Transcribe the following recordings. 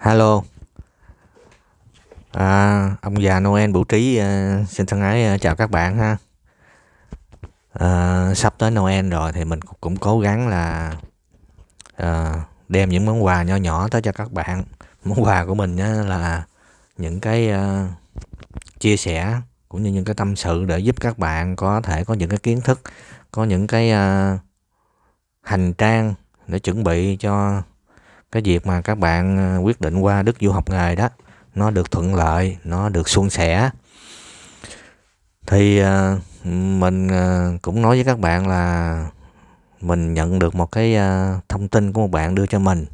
Hello à, Ông già Noel Bụ Trí à, xin thân ái à, chào các bạn ha à, Sắp tới Noel rồi thì mình cũng cố gắng là à, đem những món quà nhỏ nhỏ tới cho các bạn Món quà của mình á, là những cái à, chia sẻ cũng như những cái tâm sự để giúp các bạn có thể có những cái kiến thức Có những cái à, hành trang để chuẩn bị cho cái việc mà các bạn ờ, quyết định qua đức du học nghề đó nó được thuận lợi nó được suôn sẻ thì ờ, mình ờ, cũng nói với các bạn là mình nhận được một cái thông tin của một bạn đưa cho mình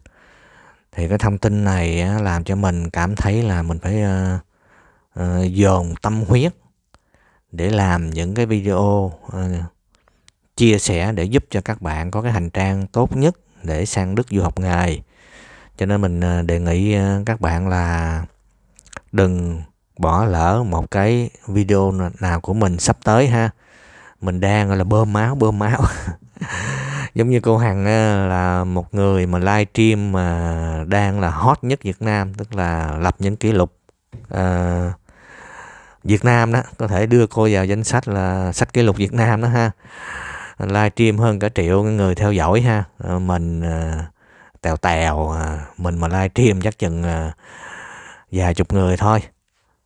thì cái thông tin này làm cho mình cảm thấy là mình phải dồn tâm huyết để làm những cái video chia sẻ để giúp cho các bạn có cái hành trang tốt nhất để sang Đức du học nghề cho nên mình à, đề nghị à, các bạn là đừng bỏ lỡ một cái video nào của mình sắp tới ha mình đang gọi là bơm máu bơm máu giống như cô hằng à, là một người mà live stream mà đang là hot nhất việt nam tức là lập những kỷ lục uh, việt nam đó có thể đưa cô vào danh sách là sách kỷ lục việt nam đó ha live stream hơn cả triệu người theo dõi ha ờ, mình uh, tèo tèo à, mình mà live stream chắc chừng à, vài chục người thôi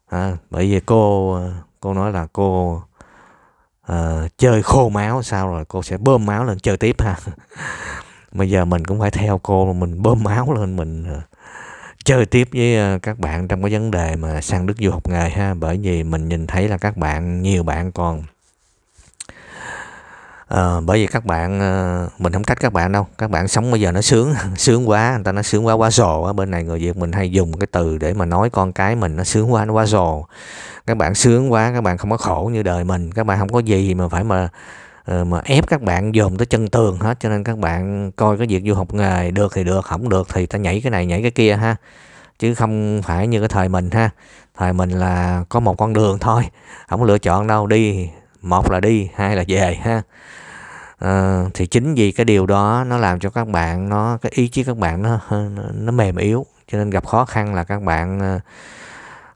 à, bởi vì cô à, cô nói là cô à, chơi khô máu sao rồi cô sẽ bơm máu lên chơi tiếp ha bây giờ mình cũng phải theo cô mình bơm máu lên mình chơi tiếp với các bạn trong cái vấn đề mà sang đức du học nghề ha bởi vì mình nhìn thấy là các bạn nhiều bạn còn à, bởi vì các bạn ờ, mình không trách các bạn đâu các bạn sống bây giờ nó sướng sướng quá người ta nó sướng quá quá rồ ở bên này người việt mình hay dùng cái từ để mà nói con cái mình nó sướng quá nó quá rồ các bạn sướng quá các bạn không có khổ như đời mình các bạn không có gì mà phải mà ờ, mà ép các bạn dồn tới chân tường hết cho nên các bạn coi cái việc du học nghề được thì được không được thì ta nhảy cái này nhảy cái kia ha chứ không phải như cái thời mình ha thời mình là có một con đường thôi không lựa chọn đâu đi một là đi hai là về ha Ờ, thì chính vì cái điều đó nó làm cho các bạn nó cái ý chí các bạn nó nó mềm yếu cho nên gặp khó khăn là các bạn ờ,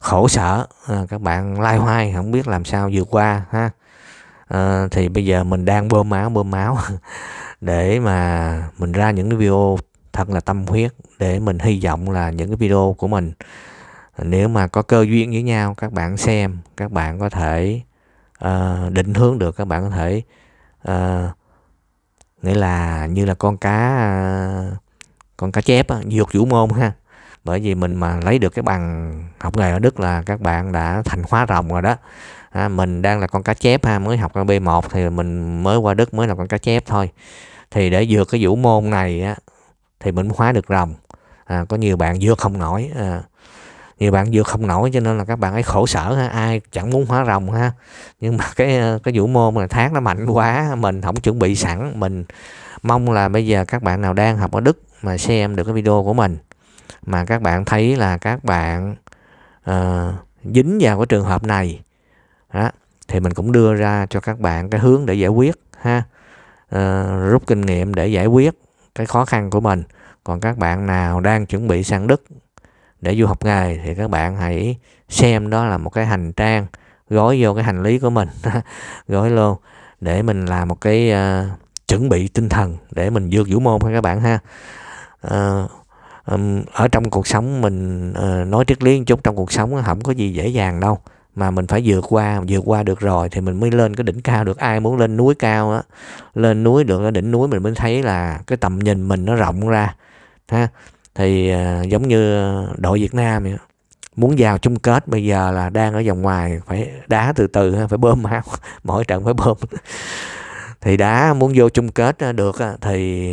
khổ sở ờ, các bạn lai hoai không biết làm sao vượt qua ha à, thì bây giờ mình đang bơm máu bơm máu để mà mình ra những cái video thật là tâm huyết để mình hy vọng là những cái video của mình nếu mà có cơ duyên với nhau các bạn xem các bạn có thể uh, định hướng được các bạn có thể uh, nghĩa là như là con cá à, con cá chép á, dược vũ môn ha bởi vì mình mà lấy được cái bằng học nghề ở Đức là các bạn đã thành hóa rồng rồi đó à, mình đang là con cá chép ha mới học ở B1 thì mình mới qua Đức mới là con cá chép thôi thì để vượt cái vũ môn này á, thì mình hóa được rồng à, có nhiều bạn vượt không nổi à, nhiều bạn vừa không nổi cho nên là các bạn ấy khổ sở ha ai chẳng muốn hóa rồng ha nhưng mà cái cái vũ môn là tháng nó mạnh quá mình không chuẩn bị sẵn mình mong là bây giờ các bạn nào đang học ở đức mà xem được cái video của mình mà các bạn thấy là các bạn uh, dính vào cái trường hợp này đó, thì mình cũng đưa ra cho các bạn cái hướng để giải quyết ha uh, rút kinh nghiệm để giải quyết cái khó khăn của mình còn các bạn nào đang chuẩn bị sang đức để du học nghề thì các bạn hãy xem đó là một cái hành trang gói vô cái hành lý của mình gói luôn để mình làm một cái uh, chuẩn bị tinh thần để mình vượt vũ môn ha các bạn ha uh, um, ở trong cuộc sống mình uh, nói triết lý chút trong cuộc sống không có gì dễ dàng đâu mà mình phải vượt qua vượt qua được rồi thì mình mới lên cái đỉnh cao được ai muốn lên núi cao á lên núi được ở đỉnh núi mình mới thấy là cái tầm nhìn mình nó rộng ra ha thì à, giống như đội Việt Nam vậy muốn vào chung kết bây giờ là đang ở vòng ngoài phải đá từ từ phải bơm máu mỗi trận phải bơm thì đá muốn vô chung kết à, được thì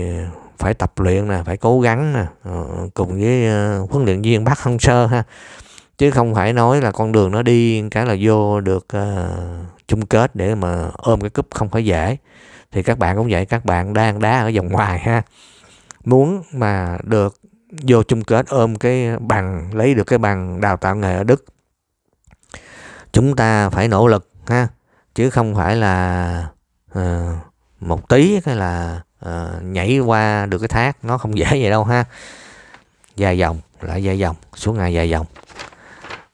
phải tập luyện nè phải cố gắng nè ờ, cùng với à, huấn luyện viên bác hăng sơ ha chứ không phải nói là con đường nó đi cái là vô được chung kết để mà ôm cái cúp không phải dễ thì các bạn cũng vậy các bạn đang đá ở vòng ngoài ha muốn mà được vô chung kết ôm cái bằng lấy được cái bằng đào tạo nghề ở Đức chúng ta phải nỗ lực ha chứ không phải là uh, một tí cái là uh, nhảy qua được cái thác nó không dễ vậy đâu ha dài dòng lại dài dòng xuống ngày dài dòng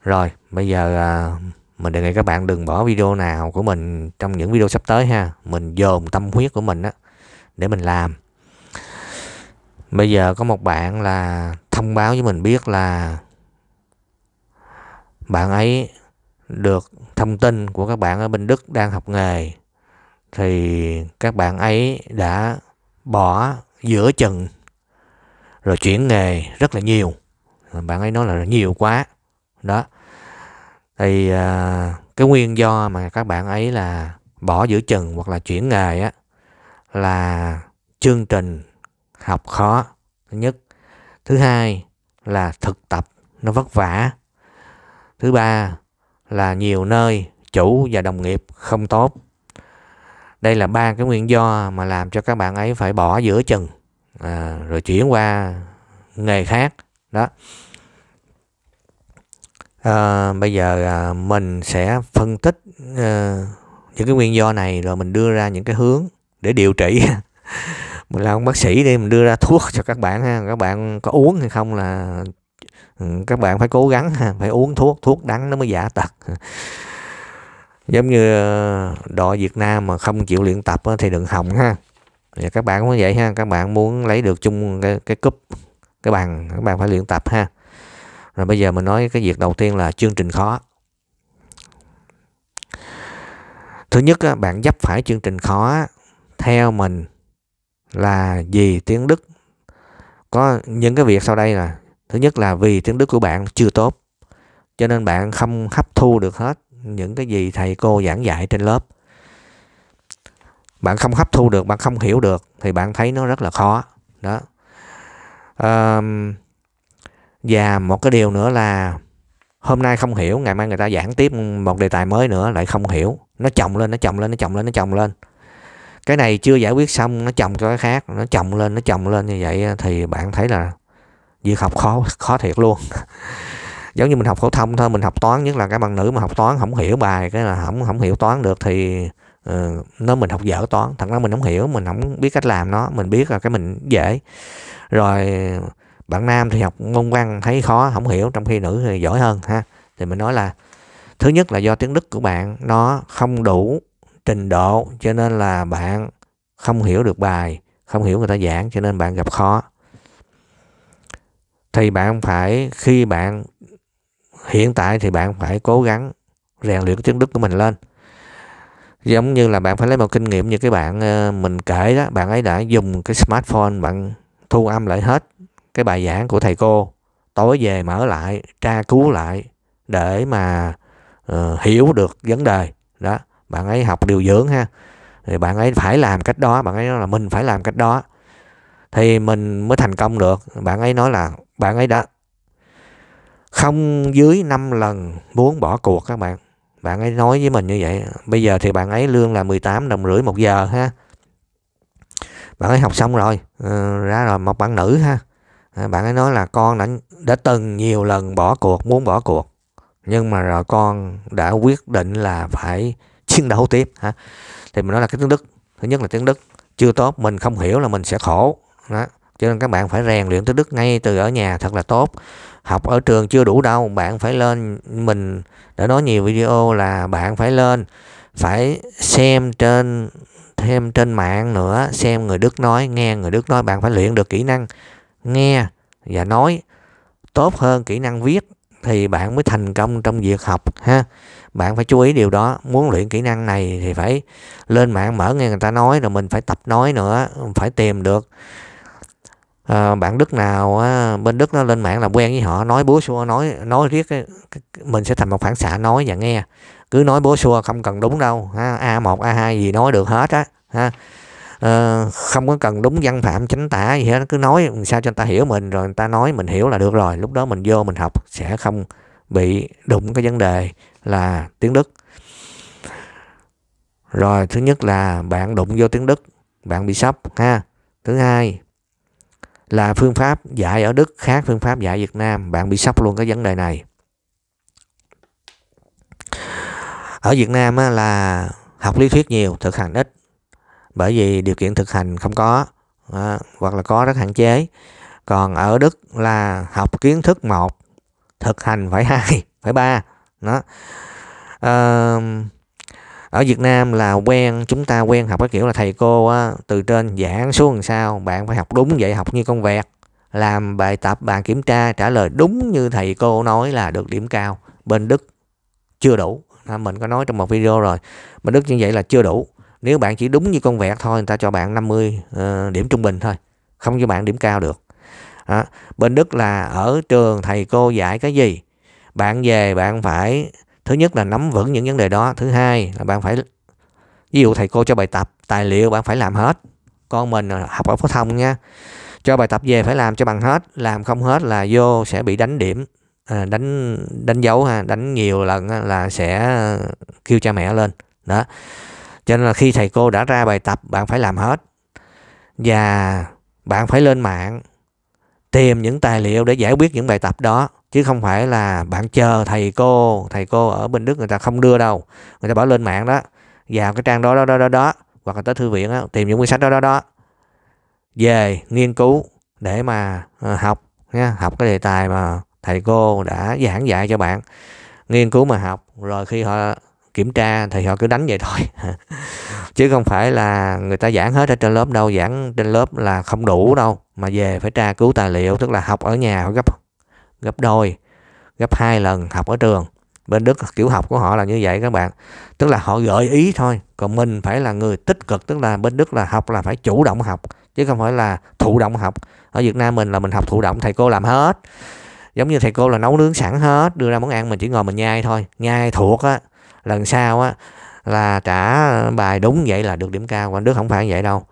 rồi bây giờ uh, mình đề nghị các bạn đừng bỏ video nào của mình trong những video sắp tới ha mình dồn tâm huyết của mình á để mình làm bây giờ có một bạn là thông báo với mình biết là bạn ấy được thông tin của các bạn ở bên Đức đang học nghề thì các bạn ấy đã bỏ giữa chừng rồi chuyển nghề rất là nhiều bạn ấy nói là nhiều quá đó thì à, cái nguyên do mà các bạn ấy là bỏ giữa chừng hoặc là chuyển nghề á là chương trình học khó thứ nhất thứ hai là thực tập nó vất vả thứ ba là nhiều nơi chủ và đồng nghiệp không tốt đây là ba cái nguyên do mà làm cho các bạn ấy phải bỏ giữa chừng à, rồi chuyển qua nghề khác đó à, bây giờ à, mình sẽ phân tích à, những cái nguyên do này rồi mình đưa ra những cái hướng để điều trị mình là ông bác sĩ đi mình đưa ra thuốc cho các bạn ha các bạn có uống hay không là ừ, các bạn phải cố gắng ha phải uống thuốc thuốc đắng nó mới giả tật giống như ờ, đội Việt Nam mà không chịu luyện tập thì đừng hỏng ha thì dạ, các bạn cũng vậy ha các bạn muốn lấy được chung cái, cái cúp cái bàn các bạn phải luyện tập ha rồi bây giờ mình nói cái việc đầu tiên là chương trình khó thứ nhất bạn dấp phải chương trình khó theo mình là vì tiếng Đức có những cái việc sau đây là thứ nhất là vì tiếng Đức của bạn chưa tốt cho nên bạn không hấp thu được hết những cái gì thầy cô giảng dạy trên lớp bạn không hấp thu được bạn không hiểu được thì bạn thấy nó rất là khó đó à, và một cái điều nữa là hôm nay không hiểu ngày mai người ta giảng tiếp một đề tài mới nữa lại không hiểu nó chồng lên nó chồng lên nó chồng lên nó chồng lên cái này chưa giải quyết xong nó chồng cho cái khác nó chồng lên nó chồng lên như vậy thì bạn thấy là việc học khó khó thiệt luôn giống như mình học phổ thông thôi mình học toán nhất là các bạn nữ mà học toán không hiểu bài cái là không không hiểu toán được thì uh, nó mình học dở toán thật ra mình không hiểu mình không biết cách làm nó mình biết là cái mình dễ rồi bạn nam thì học môn văn thấy khó không hiểu trong khi nữ thì giỏi hơn ha thì mình nói là thứ nhất là do tiếng đức của bạn nó không đủ trình độ cho nên là bạn không hiểu được bài không hiểu người ta giảng cho nên bạn gặp khó thì bạn phải khi bạn hiện tại thì bạn phải cố gắng rèn luyện chứng đức của mình lên giống như là bạn phải lấy một kinh nghiệm như cái bạn ờ, mình kể đó bạn ấy đã dùng cái smartphone bạn thu âm lại hết cái bài giảng của thầy cô tối về mở lại tra cứu lại để mà uh, hiểu được vấn đề đó bạn ấy học điều dưỡng ha thì bạn ấy phải làm cách đó bạn ấy nói là mình phải làm cách đó thì mình mới thành công được bạn ấy nói là bạn ấy đã không dưới 5 lần muốn bỏ cuộc các bạn bạn ấy nói với mình như vậy bây giờ thì bạn ấy lương là 18 đồng rưỡi một giờ ha bạn ấy học xong rồi ờ, ra rồi một bạn nữ ha ờ, bạn ấy nói là con đã đã từng nhiều lần bỏ cuộc muốn bỏ cuộc nhưng mà rồi con đã quyết định là phải chiến đấu tiếp hả thì mình nói là cái tiếng đức thứ nhất là tiếng đức chưa tốt mình không hiểu là mình sẽ khổ đó cho nên các bạn phải rèn luyện tiếng đức ngay từ ở nhà thật là tốt học ở trường chưa đủ đâu bạn phải lên mình đã nói nhiều video là bạn phải lên phải xem trên thêm trên mạng nữa xem người đức nói nghe người đức nói bạn phải luyện được kỹ năng nghe và nói tốt hơn kỹ năng viết thì bạn mới thành công trong việc học ha bạn phải chú ý điều đó muốn luyện kỹ năng này thì phải lên mạng mở nghe người ta nói rồi mình phải tập nói nữa phải tìm được à, bạn đức nào á, bên đức nó lên mạng là quen với họ nói búa xua nói nói riết mình sẽ thành một phản xạ nói và nghe cứ nói búa xua không cần đúng đâu ha, a 1 a 2 gì nói được hết á ha à, không có cần đúng văn phạm chánh tả gì hết cứ nói sao cho người ta hiểu mình rồi người ta nói mình hiểu là được rồi lúc đó mình vô mình học sẽ không bị đụng cái vấn đề là tiếng Đức rồi thứ nhất là bạn đụng vô tiếng Đức bạn bị sốc ha thứ hai là phương pháp dạy ở Đức khác phương pháp dạy Việt Nam bạn bị sốc luôn cái vấn đề này ở Việt Nam là học lý thuyết nhiều thực hành ít bởi vì điều kiện thực hành không có à, hoặc là có rất hạn chế còn ở Đức là học kiến thức một thực hành phải hai phải ba đó à, ở Việt Nam là quen chúng ta quen học cái kiểu là thầy cô á, từ trên giảng xuống làm sao bạn phải học đúng vậy học như con vẹt làm bài tập bạn kiểm tra trả lời đúng như thầy cô nói là được điểm cao bên Đức chưa đủ à, mình có nói trong một video rồi bên Đức như vậy là chưa đủ nếu bạn chỉ đúng như con vẹt thôi người ta cho bạn 50 uh, ờ, điểm trung bình thôi không cho bạn điểm cao được à, bên Đức là ở trường thầy cô dạy cái gì bạn về bạn phải thứ nhất là nắm vững những vấn đề đó thứ hai là bạn phải ví dụ thầy cô cho bài tập tài liệu bạn phải làm hết con mình học ở phổ thông nha cho bài tập về phải làm cho bằng hết làm không hết là vô sẽ bị đánh điểm à, đánh đánh dấu ha đánh nhiều lần là sẽ kêu cha mẹ lên đó cho nên là khi thầy cô đã ra bài tập bạn phải làm hết và bạn phải lên mạng tìm những tài liệu để giải quyết những bài tập đó chứ không phải là bạn chờ thầy cô thầy cô ở bên đức người ta không đưa đâu người ta bảo lên mạng đó vào cái trang đó đó đó đó, đó hoặc là tới thư viện đó, tìm những quyển sách đó đó đó về nghiên cứu để mà ờ, học nha học cái đề tài mà thầy cô đã giảng dạy cho bạn nghiên cứu mà học rồi khi họ kiểm tra thì họ cứ đánh vậy thôi chứ không phải là người ta giảng hết ở trên lớp đâu giảng trên lớp là không đủ đâu mà về phải tra cứu tài liệu tức là học ở nhà phải gấp gấp đôi gấp hai lần học ở trường bên đức kiểu học của họ là như vậy các bạn tức là họ gợi ý thôi còn mình phải là người tích cực tức là bên đức là học là phải chủ động học chứ không phải là thụ động học ở việt nam mình là mình học thụ động thầy cô làm hết giống như thầy cô là nấu nướng sẵn hết đưa ra món ăn mình chỉ ngồi mình nhai thôi nhai thuộc á lần sau á là trả bài đúng vậy là được điểm cao còn đức không phải vậy đâu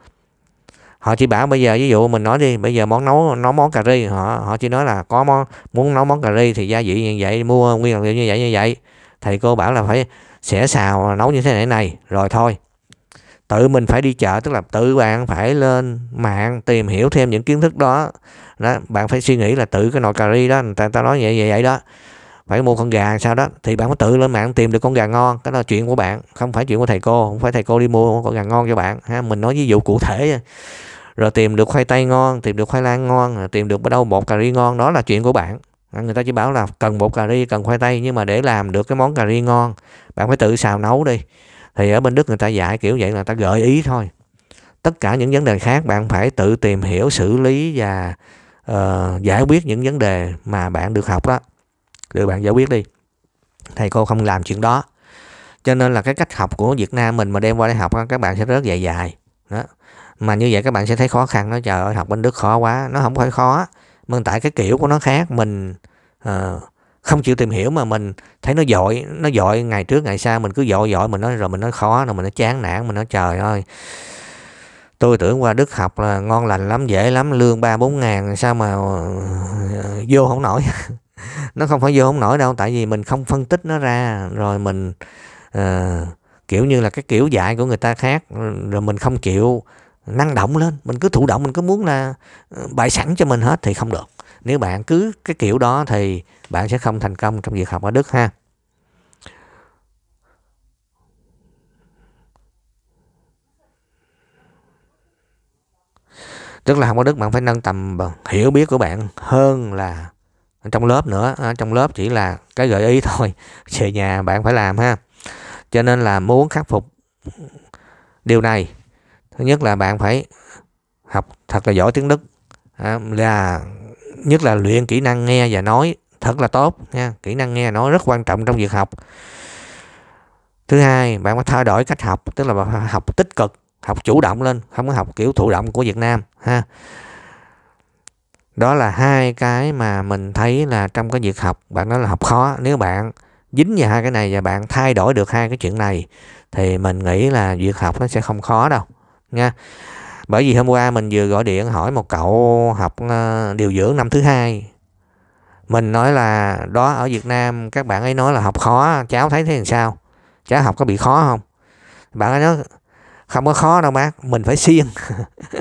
họ chỉ bảo bây giờ ví dụ mình nói đi bây giờ món nấu nấu món cà ri họ họ chỉ nói là có món muốn nấu món cà ri thì gia vị như vậy mua nguyên liệu như vậy như vậy thầy cô bảo là phải sẽ xào nấu như thế này này rồi thôi tự mình phải đi chợ tức là tự bạn phải lên mạng tìm hiểu thêm những kiến thức đó đó bạn phải suy nghĩ là tự cái nồi cà ri đó người ta, ta nói vậy vậy vậy đó phải mua con gà sao đó thì bạn phải tự lên mạng tìm được con gà ngon cái đó là chuyện của bạn không phải chuyện của thầy cô không phải thầy cô đi mua con gà ngon cho bạn ha mình nói ví dụ cụ thể rồi tìm được khoai tây ngon tìm được khoai lang ngon tìm được ở đâu bột cà ri ngon đó là chuyện của bạn à, người ta chỉ bảo là cần bột cà ri cần khoai tây nhưng mà để làm được cái món cà ri ngon bạn phải tự xào nấu đi thì ở bên đức người ta dạy kiểu vậy là ta gợi ý thôi tất cả những vấn đề khác bạn phải tự tìm hiểu xử lý và uh, giải quyết những vấn đề mà bạn được học đó được bạn giải quyết đi thầy cô không làm chuyện đó cho nên là cái cách học của việt nam mình mà đem qua đây học các bạn sẽ rất dài dài đó mà như vậy các bạn sẽ thấy khó khăn nó trời ơi học bên Đức khó quá nó không phải khó mà tại cái kiểu của nó khác mình uh, không chịu tìm hiểu mà mình thấy nó dội nó dội ngày trước ngày sau mình cứ dội dội mình nói rồi mình nói khó rồi mình nói chán nản mình nói trời ơi tôi tưởng qua Đức học là ngon lành lắm dễ lắm lương ba bốn ngàn sao mà ờ, vô không nổi nó không phải vô không nổi đâu tại vì mình không phân tích nó ra rồi mình uh, kiểu như là cái kiểu dạy của người ta khác rồi mình không chịu năng động lên mình cứ thụ động mình cứ muốn là ờ, bày sẵn cho mình hết thì không được nếu bạn cứ cái kiểu đó thì bạn sẽ không thành công trong việc học ở đức ha tức là học ở đức bạn phải nâng tầm hiểu biết của bạn hơn là trong lớp nữa ờ, trong lớp chỉ là cái gợi ý thôi về nhà bạn phải làm ha cho nên là muốn khắc phục điều này thứ nhất là bạn phải học thật là giỏi tiếng đức à, là nhất là luyện kỹ năng nghe và nói thật là tốt nha kỹ năng nghe nói rất quan trọng trong việc học thứ hai bạn phải thay đổi cách học tức là bạn phải học tích cực học chủ động lên không có học kiểu thụ động của việt nam ha đó là hai cái mà mình thấy là trong cái việc học bạn nói là học khó nếu bạn dính vào hai cái này và bạn thay đổi được hai cái chuyện này thì mình nghĩ là việc học nó sẽ không khó đâu nha bởi vì hôm qua mình vừa gọi điện hỏi một cậu học ờ, điều dưỡng năm thứ hai mình nói là đó ở Việt Nam các bạn ấy nói là học khó cháu thấy thế làm sao cháu học có bị khó không bạn ấy nói không có khó đâu bác mình phải siêng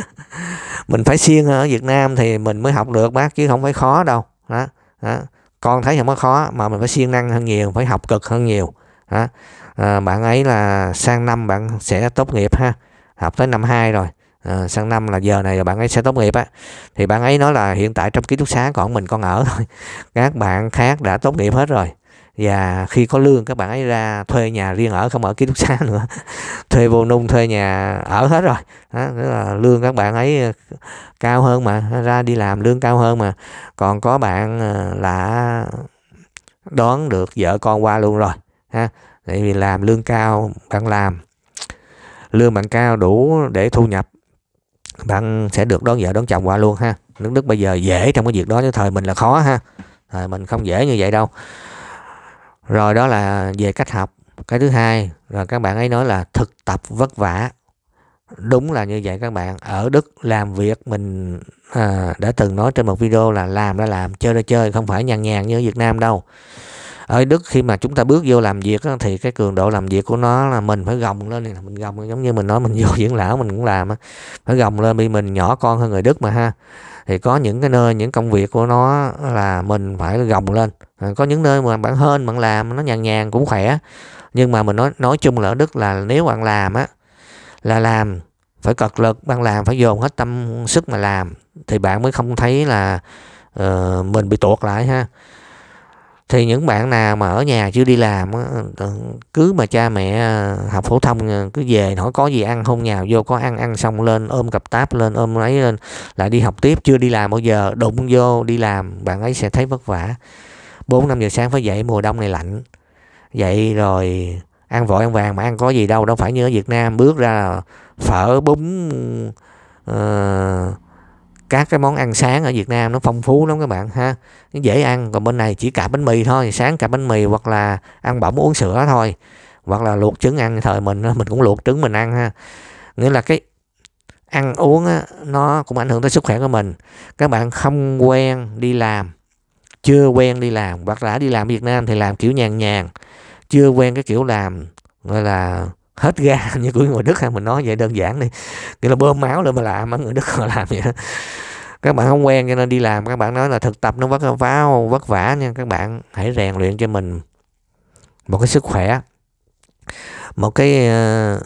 mình phải siêng ở Việt Nam thì mình mới học được bác chứ không phải khó đâu đó, đó. con thấy không có khó mà mình phải siêng năng hơn nhiều phải học cực hơn nhiều đó. À, bạn ấy là sang năm bạn sẽ tốt nghiệp ha học tới năm 2 rồi à, sang năm là giờ này là bạn ấy sẽ tốt nghiệp á thì bạn ấy nói là hiện tại trong ký túc xá còn mình con ở thôi các bạn khác đã tốt nghiệp hết rồi và khi có lương các bạn ấy ra thuê nhà riêng ở không ở ký túc xá nữa thuê vô nung thuê nhà ở hết rồi đó, đó là lương các bạn ấy ờ, cao hơn mà ra đi làm lương cao hơn mà còn có bạn ờ, là đón được vợ con qua luôn rồi ha tại vì làm lương cao bạn làm lương bạn cao đủ để thu nhập bạn sẽ được đón vợ đón chồng qua luôn ha nước đức bây giờ dễ trong cái việc đó chứ thời mình là khó ha thời mình không dễ như vậy đâu rồi đó là về cách học cái thứ hai là các bạn ấy nói là thực tập vất vả đúng là như vậy các bạn ở đức làm việc mình à, đã từng nói trên một video là làm ra làm chơi ra chơi không phải nhàn nhàn như ở việt nam đâu ở Đức khi mà chúng ta bước vô làm việc thì cái cường độ làm việc của nó là mình phải gồng lên này mình gồng giống như mình nói mình vô diễn lão mình cũng làm á. phải gồng lên vì mình nhỏ con hơn người Đức mà ha thì có những cái nơi những công việc của nó là mình phải gồng lên à, có những nơi mà bạn hơn bạn làm nó nhàn nhàn cũng khỏe nhưng mà mình nói nói chung là ở Đức là nếu bạn làm á là làm phải cật lực bạn làm phải dồn hết tâm sức mà làm thì bạn mới không thấy là uh, mình bị tuột lại ha thì những bạn nào mà ở nhà chưa đi làm cứ mà cha mẹ à, học phổ thông à, cứ về hỏi có gì ăn không nhào vô có ăn ăn xong lên ôm cặp táp lên ôm ấy lên lại đi học tiếp chưa đi làm bao giờ đụng vô đi làm bạn ấy sẽ thấy vất vả 4 năm giờ sáng phải dậy mùa đông này lạnh vậy rồi ăn vội ăn vàng mà ăn có gì đâu đâu phải như ở Việt Nam bước ra là phở bún uh, các cái món ăn sáng ở Việt Nam nó phong phú lắm các bạn ha nó dễ ăn còn bên này chỉ cả bánh mì thôi sáng cả bánh mì hoặc là ăn bỏng uống sữa thôi hoặc là luộc trứng ăn thời mình mình cũng luộc trứng mình ăn ha nghĩa là cái ăn uống nó cũng ảnh hưởng tới sức khỏe của mình các bạn không quen đi làm chưa quen đi làm hoặc là đi làm Việt Nam thì làm kiểu nhàn nhàn chưa quen cái kiểu làm gọi là hết ga như của người đức ha mình nói vậy đơn giản đi nghĩa là bơm máu lên mà làm mà người đức họ làm vậy đó các bạn không quen cho nên đi làm các bạn nói là thực tập nó vất vả vất vả nha các bạn hãy rèn luyện cho mình một cái sức khỏe một cái ờ,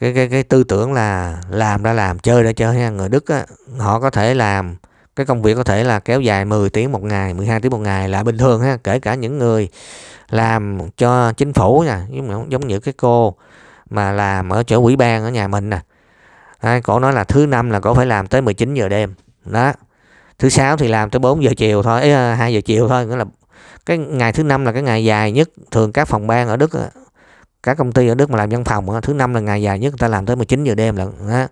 cái cái cái tư tưởng là làm đã làm chơi đã chơi ha người đức á, họ có thể làm cái công việc có thể là kéo dài 10 tiếng một ngày 12 tiếng một ngày là bình thường ha kể cả những người làm cho chính phủ nha giống như cái cô mà làm ở chỗ quỹ ban ở nhà mình nè à, cổ nói là thứ năm là cổ phải làm tới 19 giờ đêm đó thứ sáu thì làm tới 4 giờ chiều thôi ý, 2 giờ chiều thôi nghĩa là cái ngày thứ năm là cái ngày dài nhất thường các phòng ban ở Đức các công ty ở Đức mà làm văn phòng thứ năm là ngày dài nhất người ta làm tới 19 giờ đêm lận đó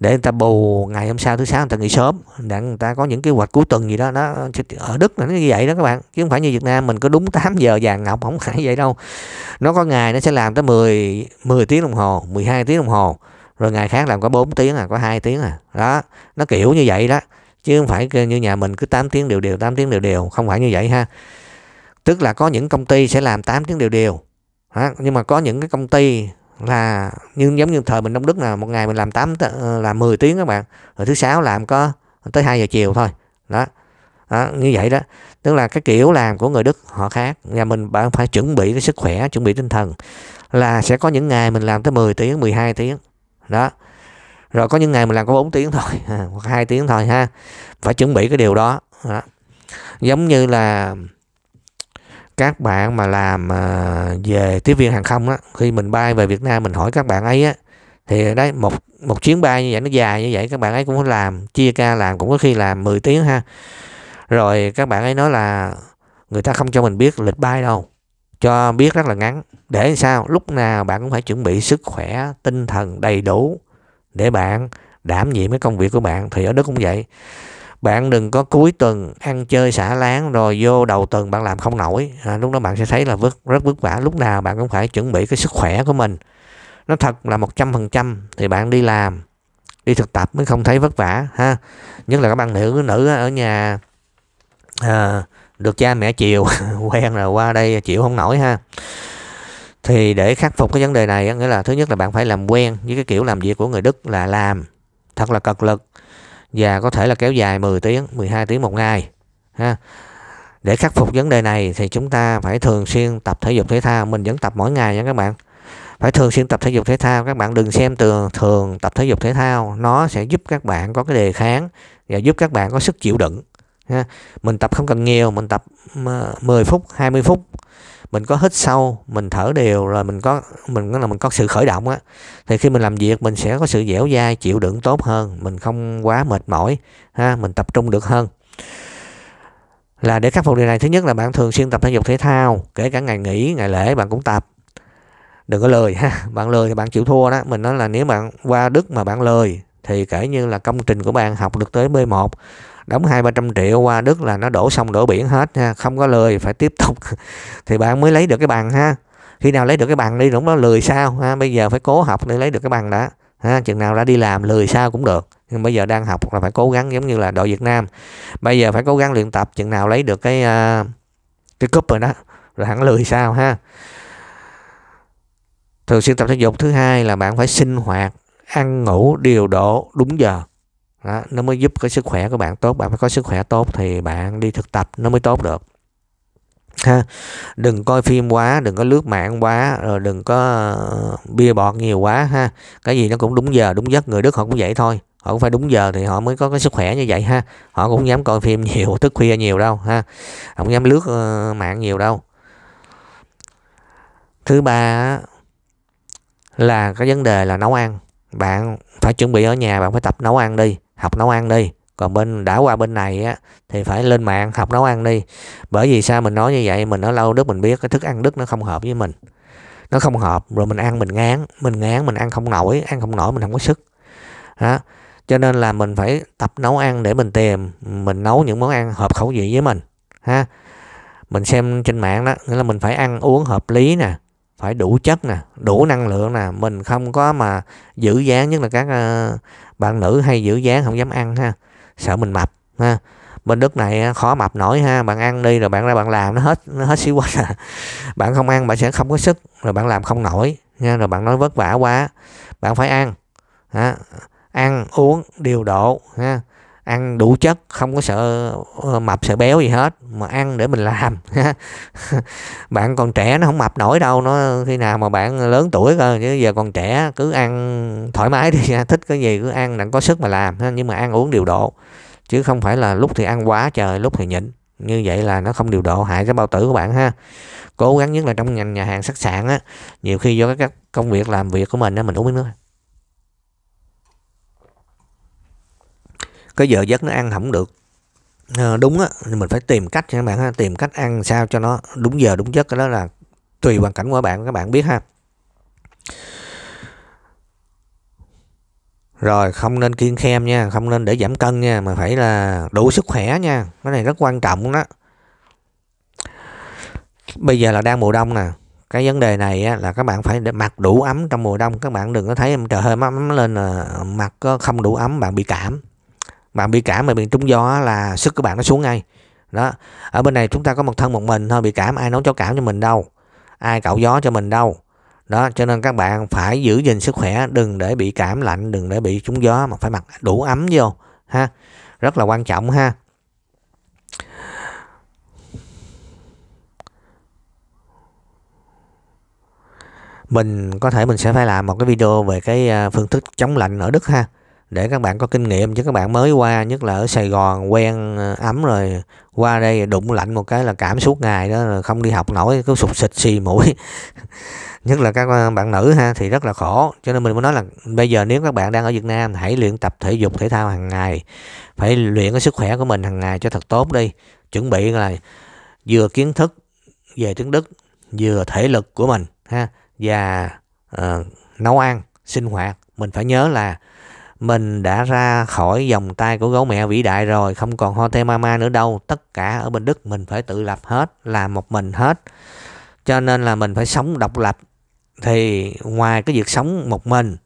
để người ta bù ngày hôm sau thứ sáu người ta nghỉ sớm để người ta có những kế hoạch cuối tuần gì đó nó ở Đức là nó như vậy đó các bạn chứ không phải như Việt Nam mình có đúng 8 giờ vàng ngọc không phải vậy đâu nó có ngày nó sẽ làm tới 10 10 tiếng đồng hồ 12 tiếng đồng hồ rồi ngày khác làm có 4 tiếng à có 2 tiếng à đó nó kiểu như vậy đó chứ không phải như nhà mình cứ 8 tiếng đều đều 8 tiếng đều đều không phải như vậy ha tức là có những công ty sẽ làm 8 tiếng đều đều đó. nhưng mà có những cái công ty là như giống như thời mình Đông Đức là một ngày mình làm 8 ờ, là 10 tiếng các bạn rồi thứ sáu làm có tới 2 giờ chiều thôi đó. đó như vậy đó tức là cái kiểu làm của người Đức họ khác nhà mình bạn phải chuẩn bị cái sức khỏe chuẩn bị tinh thần là sẽ có những ngày mình làm tới 10 tiếng 12 tiếng đó rồi có những ngày mình làm có 4 tiếng thôi hoặc 2 tiếng thôi ha phải chuẩn bị cái điều đó, đó. giống như là các bạn mà làm ờ, về tiếp viên hàng không á khi mình bay về Việt Nam mình hỏi các bạn ấy á thì đấy một một chuyến bay như vậy nó dài như vậy các bạn ấy cũng làm chia ca làm cũng có khi làm 10 tiếng ha rồi các bạn ấy nói là người ta không cho mình biết lịch bay đâu cho biết rất là ngắn để sao lúc nào bạn cũng phải chuẩn bị sức khỏe tinh thần đầy đủ để bạn đảm nhiệm cái công việc của bạn thì ở đó cũng vậy bạn đừng có cuối tuần ăn chơi xả láng rồi vô đầu tuần bạn làm không nổi à, lúc đó bạn sẽ thấy là vất rất vất vả lúc nào bạn cũng phải chuẩn bị cái sức khỏe của mình nó thật là một trăm phần trăm thì bạn đi làm đi thực tập mới không thấy vất vả ha nhất là các bạn nữ nữ ở nhà à, được cha mẹ chiều quen rồi qua đây chịu không nổi ha thì để khắc phục cái vấn đề này nghĩa là thứ nhất là bạn phải làm quen với cái kiểu làm việc của người Đức là làm thật là cật lực và có thể là kéo dài 10 tiếng, 12 tiếng một ngày ha. Để khắc phục vấn đề này thì chúng ta phải thường xuyên tập thể dục thể thao, mình vẫn tập mỗi ngày nha các bạn. Phải thường xuyên tập thể dục thể thao, các bạn đừng xem thường thường tập thể dục thể thao, nó sẽ giúp các bạn có cái đề kháng và giúp các bạn có sức chịu đựng ha. mình tập không cần nhiều mình tập 10 à, phút 20 phút mình có hít sâu mình thở đều rồi mình có mình là mình có sự khởi động á thì khi mình làm việc mình sẽ có sự dẻo dai chịu đựng tốt hơn mình không quá mệt mỏi ha mình tập trung được hơn là để khắc phục điều này thứ nhất là bạn thường xuyên tập thể dục thể thao kể cả ngày nghỉ ngày lễ bạn cũng tập đừng có lười ha bạn lười thì bạn chịu thua đó mình nói là nếu bạn qua đức mà bạn lười thì kể như là công trình của bạn học được tới B1 đóng hai ba trăm triệu qua Đức là nó đổ sông đổ biển hết ha không có lười phải tiếp tục thì bạn mới lấy được cái bằng ha khi nào lấy được cái bằng đi lúc nó lười sao ha bây giờ phải cố học để lấy được cái bằng đã ha chừng nào ra đi làm lười sao cũng được nhưng bây giờ đang học là phải cố gắng giống như là đội Việt Nam bây giờ phải cố gắng luyện tập chừng nào lấy được cái uh, cái cúp rồi đó rồi hẳn lười sao ha thường xuyên tập thể dục thứ hai là bạn phải sinh hoạt ăn ngủ điều độ đúng giờ đó, nó mới giúp cái sức khỏe của bạn tốt bạn phải có sức khỏe tốt thì bạn đi thực tập nó mới tốt được ha đừng coi phim quá đừng có lướt mạng quá rồi đừng có ờ, bia bọt nhiều quá ha cái gì nó cũng đúng giờ đúng giấc người đức họ cũng vậy thôi họ cũng phải đúng giờ thì họ mới có cái sức khỏe như vậy ha họ cũng dám coi phim nhiều thức khuya nhiều đâu ha không dám lướt ờ, mạng nhiều đâu thứ ba là cái vấn đề là nấu ăn bạn phải chuẩn bị ở nhà bạn phải tập nấu ăn đi học nấu ăn đi còn bên đã qua bên này á thì phải lên mạng học nấu ăn đi bởi vì sao mình nói như vậy mình ở lâu đức mình biết cái thức ăn đức nó không hợp với mình nó không hợp rồi mình ăn mình ngán mình ngán mình ăn không nổi ăn không nổi mình không có sức đó cho nên là mình phải tập nấu ăn để mình tìm mình nấu những món ăn hợp khẩu vị với mình ha mình xem trên mạng đó nghĩa là mình phải ăn uống hợp lý nè phải đủ chất nè đủ năng lượng nè mình không có mà giữ dáng nhất là các ờ, bạn nữ hay giữ dáng không dám ăn ha sợ mình mập ha bên đất này à, khó mập nổi ha bạn ăn đi rồi bạn ra bạn làm nó hết nó hết xíu quá à. bạn không ăn bạn sẽ không có sức rồi bạn làm không nổi nha rồi bạn nói vất vả quá bạn phải ăn ha. ăn uống điều độ ha ăn đủ chất không có sợ ờ, mập sợ béo gì hết mà ăn để mình làm bạn còn trẻ nó không mập nổi đâu nó khi nào mà bạn lớn tuổi cơ chứ giờ còn trẻ cứ ăn thoải mái đi thích cái gì cứ ăn đặng có sức mà làm nhưng mà ăn uống điều độ chứ không phải là lúc thì ăn quá trời lúc thì nhịn như vậy là nó không điều độ hại cái bao tử của bạn ha cố gắng nhất là trong ngành nhà hàng khách sạn á nhiều khi do các công việc làm việc của mình á mình uống miếng nước cái giờ giấc nó ăn không được à, đúng á mình phải tìm cách nha các bạn ha tìm cách ăn sao cho nó đúng giờ đúng giấc cái đó là tùy hoàn cảnh của bạn các bạn biết ha rồi không nên kiêng khem nha không nên để giảm cân nha mà phải là đủ sức khỏe nha cái này rất quan trọng đó bây giờ là đang mùa đông nè cái vấn đề này là các bạn phải để mặc đủ ấm trong mùa đông các bạn đừng có thấy trời hơi ấm, lên là mặc không đủ ấm bạn bị cảm bạn bị cảm mà bị trúng gió là sức của bạn nó xuống ngay đó ở bên này chúng ta có một thân một mình thôi bị cảm ai nấu cháo cảm cho mình đâu ai cạo gió cho mình đâu đó cho nên các bạn phải giữ gìn sức khỏe đừng để bị cảm lạnh đừng để bị trúng gió mà phải mặc đủ ấm vô ha rất là quan trọng ha mình có thể mình sẽ phải làm một cái video về cái à, phương thức chống lạnh ở Đức ha để các bạn có kinh nghiệm chứ các bạn mới qua nhất là ở Sài Gòn quen ờ, ấm rồi qua đây đụng lạnh một cái là cảm suốt ngày đó là không đi học nổi cứ sụp xịt xì mũi nhất là các ờ, bạn nữ ha thì rất là khổ cho nên mình mới nói là bây giờ nếu các bạn đang ở Việt Nam hãy luyện tập thể dục thể thao hàng ngày phải luyện cái sức khỏe của mình hàng ngày cho thật tốt đi chuẩn bị là vừa kiến thức về tiếng Đức vừa thể lực của mình ha và uh, nấu ăn sinh hoạt mình phải nhớ là mình đã ra khỏi vòng tay của gấu mẹ vĩ đại rồi không còn Hote Mama nữa đâu tất cả ở bên Đức mình phải tự lập hết làm một mình hết cho nên là mình phải sống độc lập thì ngoài cái việc sống một mình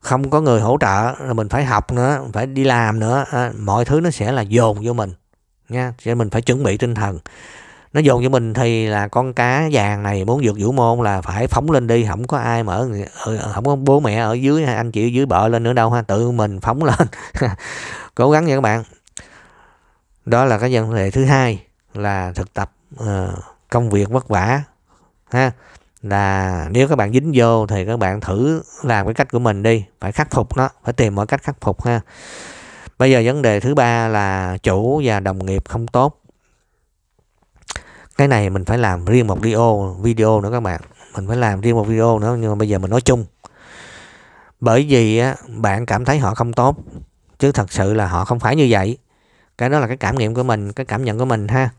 không có người hỗ trợ rồi mình phải học nữa phải đi làm nữa à, mọi thứ nó sẽ là dồn vô mình nha cho nên mình phải chuẩn bị tinh thần nó dồn cho mình thì là con cá vàng này muốn vượt vũ môn là phải phóng lên đi không có ai mở không ờ, có bố mẹ ở dưới anh chị ở dưới bờ lên nữa đâu ha tự mình phóng lên cố gắng nha các bạn đó là cái vấn đề thứ hai là thực tập uh, công việc vất vả ha là nếu các bạn dính vô thì các bạn thử làm cái cách của mình đi phải khắc phục nó phải tìm mọi cách khắc phục ha bây giờ vấn đề thứ ba là chủ và đồng nghiệp không tốt cái này mình phải làm riêng một video video nữa các bạn mình phải làm riêng một video nữa nhưng mà bây giờ mình nói chung bởi vì á, bạn cảm thấy họ không tốt chứ thật sự là họ không phải như vậy cái đó là cái cảm nghiệm của mình cái cảm nhận của mình ha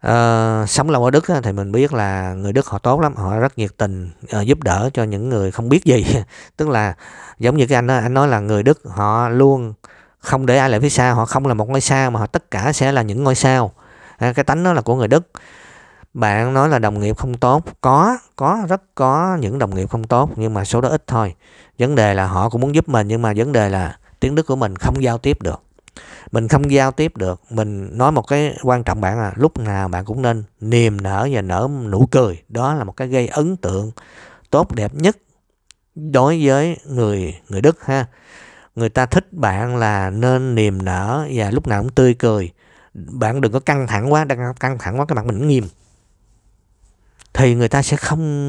à, sống lâu ở đức thì mình biết là người đức họ tốt lắm họ rất nhiệt tình ờ, giúp đỡ cho những người không biết gì tức là giống như cái anh đó, anh nói là người đức họ luôn không để ai lại phía sau họ không là một ngôi sao mà họ tất cả sẽ là những ngôi sao Ờ, cái tánh nó là của người đức bạn nói là đồng nghiệp không tốt có có rất có những đồng nghiệp không tốt nhưng mà số đó ít thôi vấn đề là họ cũng muốn giúp mình nhưng mà vấn đề là tiếng đức của mình không giao tiếp được mình không giao tiếp được mình nói một cái quan trọng bạn là lúc nào bạn cũng nên niềm nở và nở nụ cười đó là một cái gây ấn tượng tốt đẹp nhất đối với người người đức ha người ta thích bạn là nên niềm nở và lúc nào cũng tươi cười bạn đừng có căng thẳng quá đang căng thẳng quá cái mặt mình nghiêm thì người ta sẽ không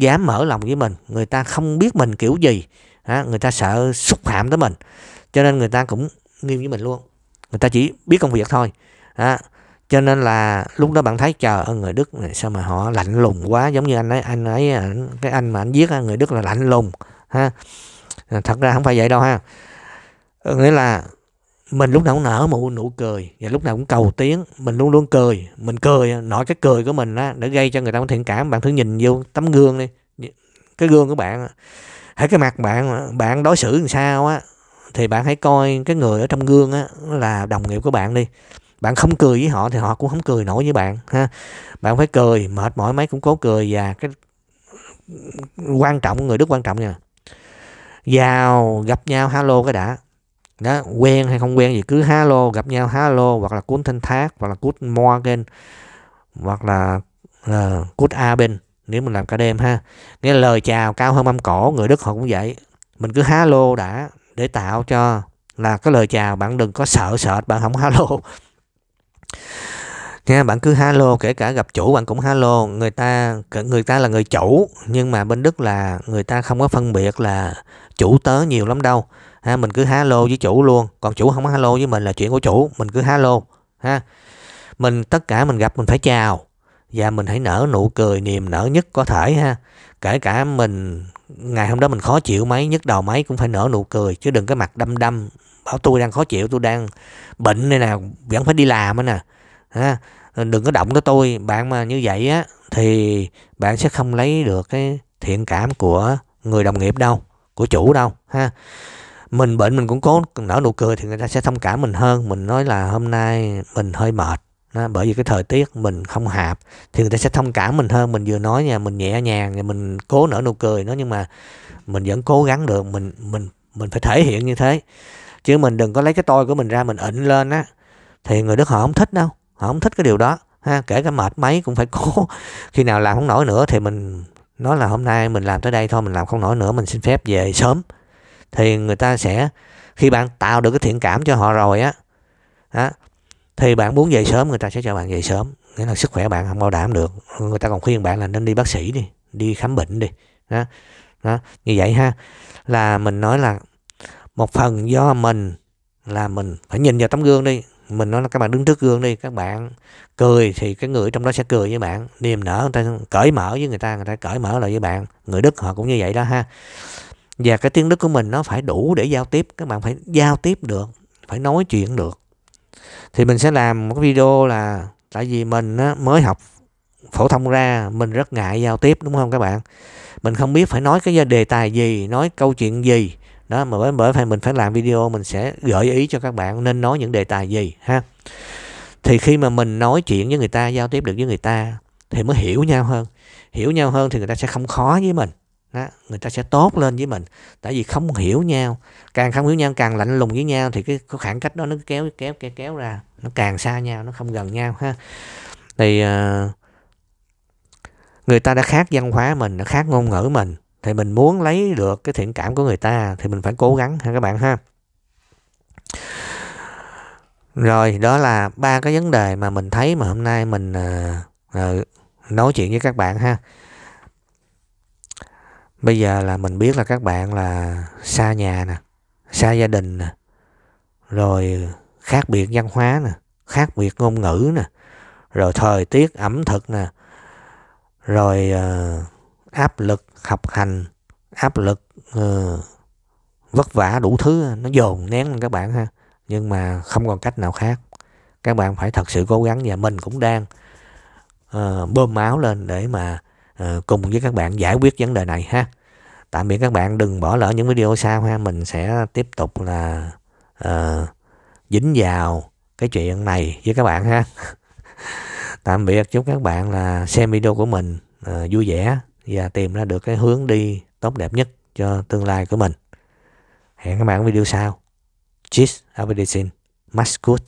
dám mở lòng với mình người ta không biết mình kiểu gì đó, người ta sợ xúc phạm tới mình cho nên người ta cũng nghiêm với mình luôn người ta chỉ biết công việc thôi đó. cho nên là lúc đó bạn thấy chờ người đức này sao mà họ lạnh lùng quá giống như anh ấy anh ấy à, cái anh mà anh giết người đức là lạnh lùng ha thật ra không phải vậy đâu ha nghĩa là mình lúc nào cũng nở một nụ cười và lúc nào cũng cầu tiếng mình luôn luôn cười mình cười nổi cái cười của mình á để gây cho người ta có thiện cảm bạn thử nhìn vô tấm gương đi cái gương của bạn hãy cái mặt bạn bạn đối xử làm sao á thì bạn hãy coi cái người ở trong gương á là đồng nghiệp của bạn đi bạn không cười với họ thì họ cũng không cười nổi với bạn ha bạn phải cười mệt mỏi mấy cũng cố cười và cái quan trọng người đức quan trọng nha vào gặp nhau hello cái đã đó quen hay không quen gì cứ hello gặp nhau hello hoặc là cuốn thanh thác hoặc là cút morgan hoặc là uh, a bên nếu mình làm cả đêm ha nghĩa lời chào cao hơn mâm cổ người đức họ cũng vậy mình cứ hello đã để tạo cho là cái lời chào bạn đừng có sợ sệt bạn không hello nha bạn cứ hello kể cả gặp chủ bạn cũng hello người ta người ta là người chủ nhưng mà bên đức là người ta không có phân biệt là chủ tớ nhiều lắm đâu ha mình cứ hello với chủ luôn còn chủ không có hello với mình là chuyện của chủ mình cứ hello ha mình tất cả mình gặp mình phải chào và mình hãy nở nụ cười niềm nở nhất có thể ha kể cả mình ngày hôm đó mình khó chịu mấy nhức đầu mấy cũng phải nở nụ cười chứ đừng cái mặt đâm đâm bảo tôi đang khó chịu tôi đang bệnh này nè vẫn phải đi làm á nè ha đừng có động tới tôi bạn mà như vậy á thì bạn sẽ không lấy được cái thiện cảm của người đồng nghiệp đâu của chủ đâu ha mình bệnh mình cũng cố nở nụ cười thì người ta sẽ thông cảm mình hơn mình nói là hôm nay mình hơi mệt đó, bởi vì cái thời tiết mình không hạp thì người ta sẽ thông cảm mình hơn mình vừa nói nha mình nhẹ nhàng thì mình cố nở nụ cười nó nhưng mà mình vẫn cố gắng được mình mình mình phải thể hiện như thế chứ mình đừng có lấy cái tôi của mình ra mình ịnh lên á thì người đức họ không thích đâu họ không thích cái điều đó ha kể cả mệt mấy cũng phải cố khi nào làm không nổi nữa thì mình nói là hôm nay mình làm tới đây thôi mình làm không nổi nữa mình xin phép về sớm thì người ta sẽ khi bạn tạo được cái thiện cảm cho họ rồi á đó, thì bạn muốn về sớm người ta sẽ cho bạn về sớm nghĩa là sức khỏe bạn không bảo đảm được người ta còn khuyên bạn là nên đi bác sĩ đi đi khám bệnh đi đó đó như vậy ha là mình nói là một phần do mình là mình phải nhìn vào tấm gương đi mình nói là các bạn đứng trước gương đi các bạn cười thì cái người trong đó sẽ cười với bạn niềm nở người ta cởi mở với người ta người ta cởi mở lại với bạn người đức họ cũng như vậy đó ha và cái tiếng đức của mình nó phải đủ để giao tiếp các bạn phải giao tiếp được phải nói chuyện được thì mình sẽ làm một video là tại vì mình mới học phổ thông ra mình rất ngại giao tiếp đúng không các bạn mình không biết phải nói cái đề tài gì nói câu chuyện gì đó mà bởi bởi phải mình phải làm video mình sẽ gợi ý cho các bạn nên nói những đề tài gì ha thì khi mà mình nói chuyện với người ta giao tiếp được với người ta thì mới hiểu nhau hơn hiểu nhau hơn thì người ta sẽ không khó với mình đó, người ta sẽ tốt lên với mình tại vì không hiểu nhau càng không hiểu nhau càng lạnh lùng với nhau thì cái, cái khoảng cách đó nó kéo kéo kéo kéo ra nó càng xa nhau nó không gần nhau ha thì uh, người ta đã khác văn hóa mình đã khác ngôn ngữ mình thì mình muốn lấy được cái thiện cảm của người ta thì mình phải cố gắng ha các bạn ha rồi đó là ba cái vấn đề mà mình thấy mà hôm nay mình uh, uh, nói chuyện với các bạn ha bây giờ là mình biết là các bạn là xa nhà nè xa gia đình nè rồi khác biệt văn hóa nè khác biệt ngôn ngữ nè rồi thời tiết ẩm thực nè rồi uh, áp lực học hành áp lực uh, vất vả đủ thứ nó dồn nén lên các bạn ha nhưng mà không còn cách nào khác các bạn phải thật sự cố gắng và mình cũng đang uh, bơm máu lên để mà Ờ, cùng với các bạn giải quyết vấn đề này ha tạm biệt các bạn đừng bỏ lỡ những video sau ha mình sẽ tiếp tục là uh, dính vào cái chuyện này với các bạn ha tạm biệt chúc các bạn là xem video của mình uh, vui vẻ và tìm ra được cái hướng đi tốt đẹp nhất cho tương lai của mình hẹn các bạn ở video sau cheers abedicin mascot